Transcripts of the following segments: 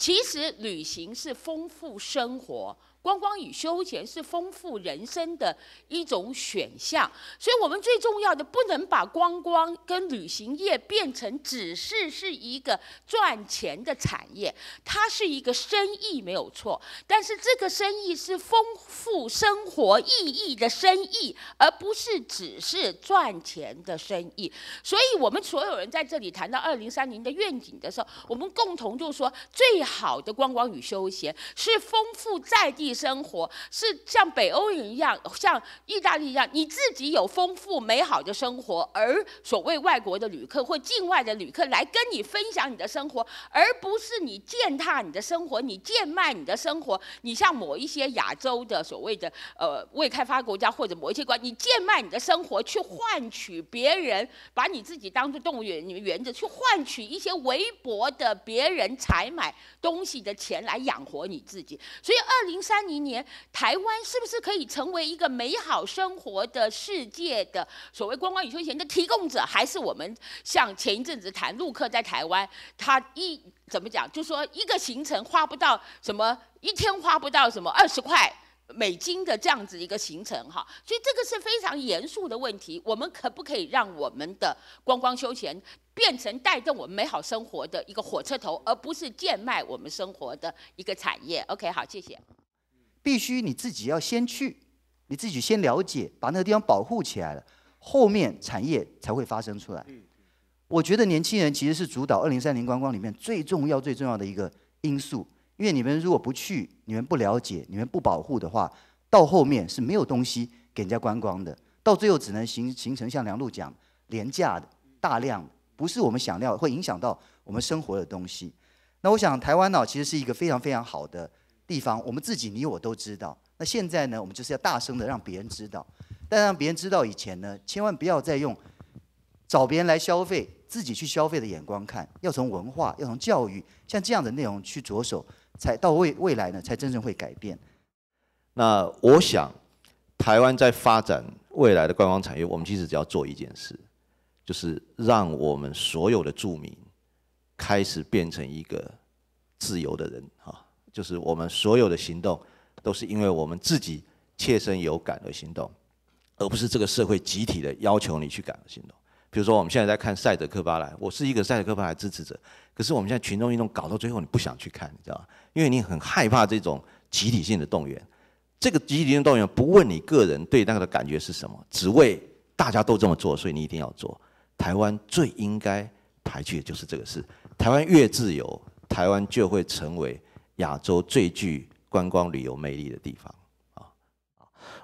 其实，旅行是丰富生活。观光与休闲是丰富人生的一种选项，所以我们最重要的不能把观光跟旅行业变成只是是一个赚钱的产业，它是一个生意没有错，但是这个生意是丰富生活意义的生意，而不是只是赚钱的生意。所以我们所有人在这里谈到二零三零的愿景的时候，我们共同就说最好的观光与休闲是丰富在地。生活是像北欧人一样，像意大利一样，你自己有丰富美好的生活，而所谓外国的旅客或境外的旅客来跟你分享你的生活，而不是你践踏你的生活，你贱卖你的生活。你像某一些亚洲的所谓的呃未开发国家或者某一些国，你贱卖你的生活去换取别人把你自己当做动物园你们园子去换取一些微薄的别人采买东西的钱来养活你自己。所以二零三。三零年，台湾是不是可以成为一个美好生活的世界的所谓观光与休闲的提供者？还是我们像前一阵子谈陆客在台湾，他一怎么讲，就说一个行程花不到什么一天花不到什么二十块美金的这样子一个行程哈，所以这个是非常严肃的问题。我们可不可以让我们的观光休闲变成带动我们美好生活的一个火车头，而不是贱卖我们生活的一个产业？OK，好，谢谢。必须你自己要先去，你自己先了解，把那个地方保护起来了，后面产业才会发生出来。我觉得年轻人其实是主导二零三零观光里面最重要最重要的一个因素，因为你们如果不去，你们不了解，你们不保护的话，到后面是没有东西给人家观光的，到最后只能形形成像梁璐讲廉价的大量，不是我们想要，会影响到我们生活的东西。那我想台湾呢，其实是一个非常非常好的。地方，我们自己你我都知道。那现在呢，我们就是要大声的让别人知道。但让别人知道以前呢，千万不要再用找别人来消费、自己去消费的眼光看。要从文化、要从教育，像这样的内容去着手，才到未未来呢，才真正会改变。那我想，台湾在发展未来的观光产业，我们其实只要做一件事，就是让我们所有的住民开始变成一个自由的人啊。就是我们所有的行动，都是因为我们自己切身有感而行动，而不是这个社会集体的要求你去感而行动。比如说，我们现在在看塞德克巴莱，我是一个塞德克巴莱支持者，可是我们现在群众运动搞到最后，你不想去看，你知道吗？因为你很害怕这种集体性的动员。这个集体性动员不问你个人对那个的感觉是什么，只为大家都这么做，所以你一定要做。台湾最应该排拒的就是这个事。台湾越自由，台湾就会成为。亚洲最具观光旅游魅力的地方啊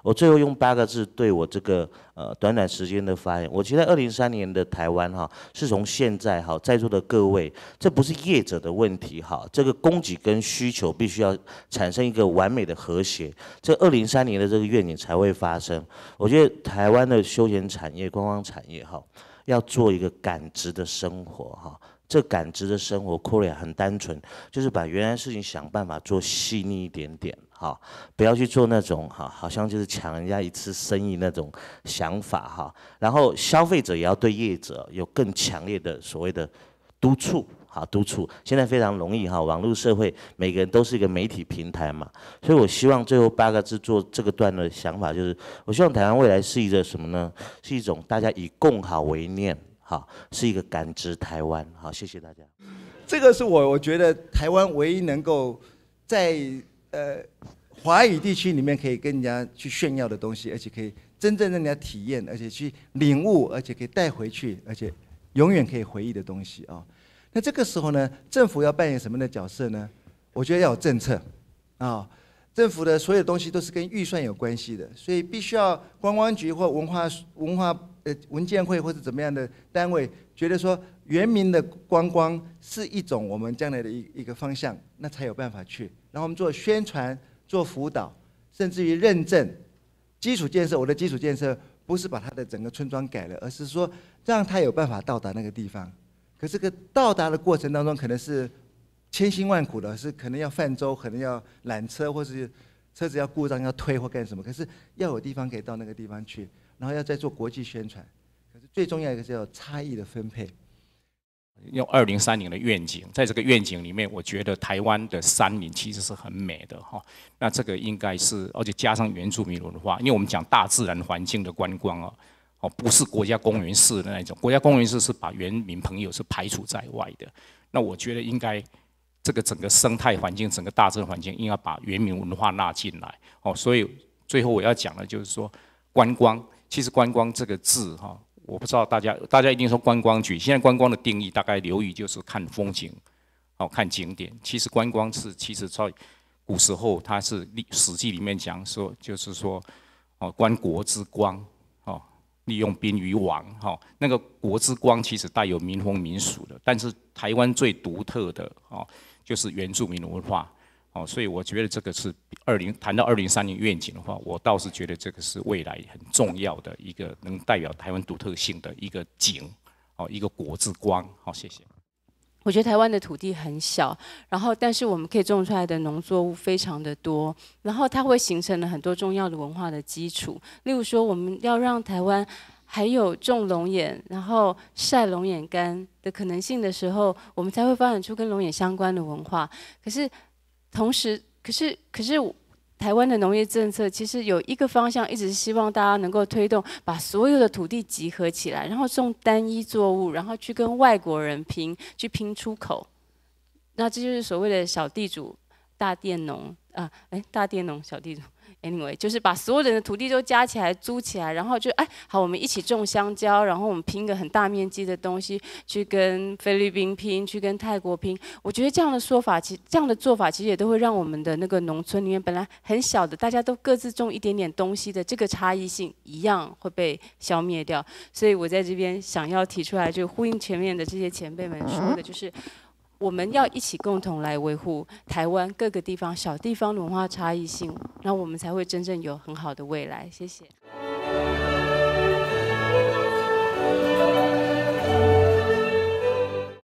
我最后用八个字对我这个呃短短时间的发言，我觉得二零三年的台湾哈是从现在哈在座的各位，这不是业者的问题哈，这个供给跟需求必须要产生一个完美的和谐，这二零三年的这个愿景才会发生。我觉得台湾的休闲产业、观光产业哈要做一个感知的生活哈。这感知的生活，Korea 很单纯，就是把原来事情想办法做细腻一点点，哈，不要去做那种哈，好像就是抢人家一次生意那种想法，哈。然后消费者也要对业者有更强烈的所谓的督促，哈，督促。现在非常容易哈，网络社会每个人都是一个媒体平台嘛，所以我希望最后八个字做这个段的想法就是，我希望台湾未来是一个什么呢？是一种大家以共好为念。好，是一个感知台湾。好，谢谢大家。这个是我我觉得台湾唯一能够，在呃华语地区里面可以跟人家去炫耀的东西，而且可以真正让人家体验，而且去领悟，而且可以带回去，而且永远可以回忆的东西啊。那这个时候呢，政府要扮演什么样的角色呢？我觉得要有政策啊。政府的所有东西都是跟预算有关系的，所以必须要观光局或文化文化呃文件会或者怎么样的单位觉得说原民的观光是一种我们将来的一一个方向，那才有办法去。然后我们做宣传、做辅导，甚至于认证、基础建设。我的基础建设不是把它的整个村庄改了，而是说让他有办法到达那个地方。可是个到达的过程当中，可能是。千辛万苦的是，可能要泛舟，可能要缆车，或是车子要故障要推或干什么。可是要有地方可以到那个地方去，然后要再做国际宣传。可是最重要一个是要差异的分配。用二零三零的愿景，在这个愿景里面，我觉得台湾的山林其实是很美的哈。那这个应该是，而且加上原住民文化，因为我们讲大自然环境的观光啊，哦，不是国家公园式的那种。国家公园式是把原民朋友是排除在外的。那我觉得应该。这个整个生态环境，整个大政环境，应该把原民文化纳进来哦。所以最后我要讲的就是说观光，其实观光这个字哈，我不知道大家，大家一定说观光局。现在观光的定义大概流于就是看风景，哦，看景点。其实观光是，其实在古时候它是《历《史记》里面讲说，就是说哦，观国之光，哦，利用兵与王，哈，那个国之光其实带有民风民俗的。但是台湾最独特的，哦。就是原住民的文化，哦，所以我觉得这个是二零谈到二零三零愿景的话，我倒是觉得这个是未来很重要的一个能代表台湾独特性的一个景，哦，一个国之光。好，谢谢。我觉得台湾的土地很小，然后但是我们可以种出来的农作物非常的多，然后它会形成了很多重要的文化的基础。例如说，我们要让台湾。还有种龙眼，然后晒龙眼干的可能性的时候，我们才会发展出跟龙眼相关的文化。可是，同时，可是，可是，台湾的农业政策其实有一个方向，一直希望大家能够推动，把所有的土地集合起来，然后种单一作物，然后去跟外国人拼，去拼出口。那这就是所谓的小地主。大佃农啊，哎，大佃农、小地主，anyway，就是把所有人的土地都加起来租起来，然后就哎，好，我们一起种香蕉，然后我们拼个很大面积的东西去跟菲律宾拼，去跟泰国拼。我觉得这样的说法，其这样的做法，其实也都会让我们的那个农村里面本来很小的，大家都各自种一点点东西的这个差异性一样会被消灭掉。所以我在这边想要提出来，就呼应前面的这些前辈们说的，就是。我们要一起共同来维护台湾各个地方小地方的文化差异性，那我们才会真正有很好的未来。谢谢。